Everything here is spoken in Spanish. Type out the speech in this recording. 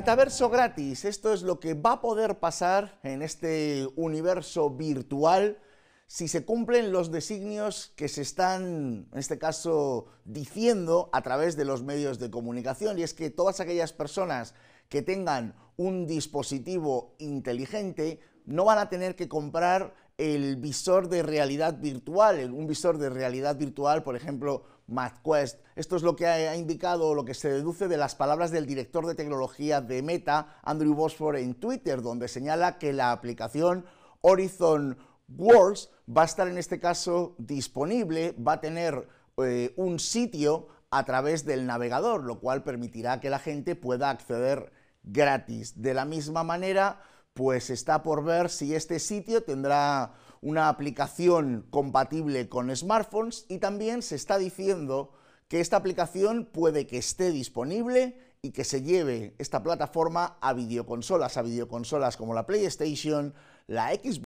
metaverso gratis, esto es lo que va a poder pasar en este universo virtual si se cumplen los designios que se están, en este caso, diciendo a través de los medios de comunicación. Y es que todas aquellas personas que tengan un dispositivo inteligente no van a tener que comprar el visor de realidad virtual, un visor de realidad virtual, por ejemplo, MadQuest. Esto es lo que ha indicado lo que se deduce de las palabras del director de tecnología de Meta, Andrew Bosford, en Twitter, donde señala que la aplicación Horizon Worlds va a estar en este caso disponible, va a tener eh, un sitio a través del navegador, lo cual permitirá que la gente pueda acceder gratis. De la misma manera, pues está por ver si este sitio tendrá una aplicación compatible con smartphones y también se está diciendo que esta aplicación puede que esté disponible y que se lleve esta plataforma a videoconsolas, a videoconsolas como la PlayStation, la Xbox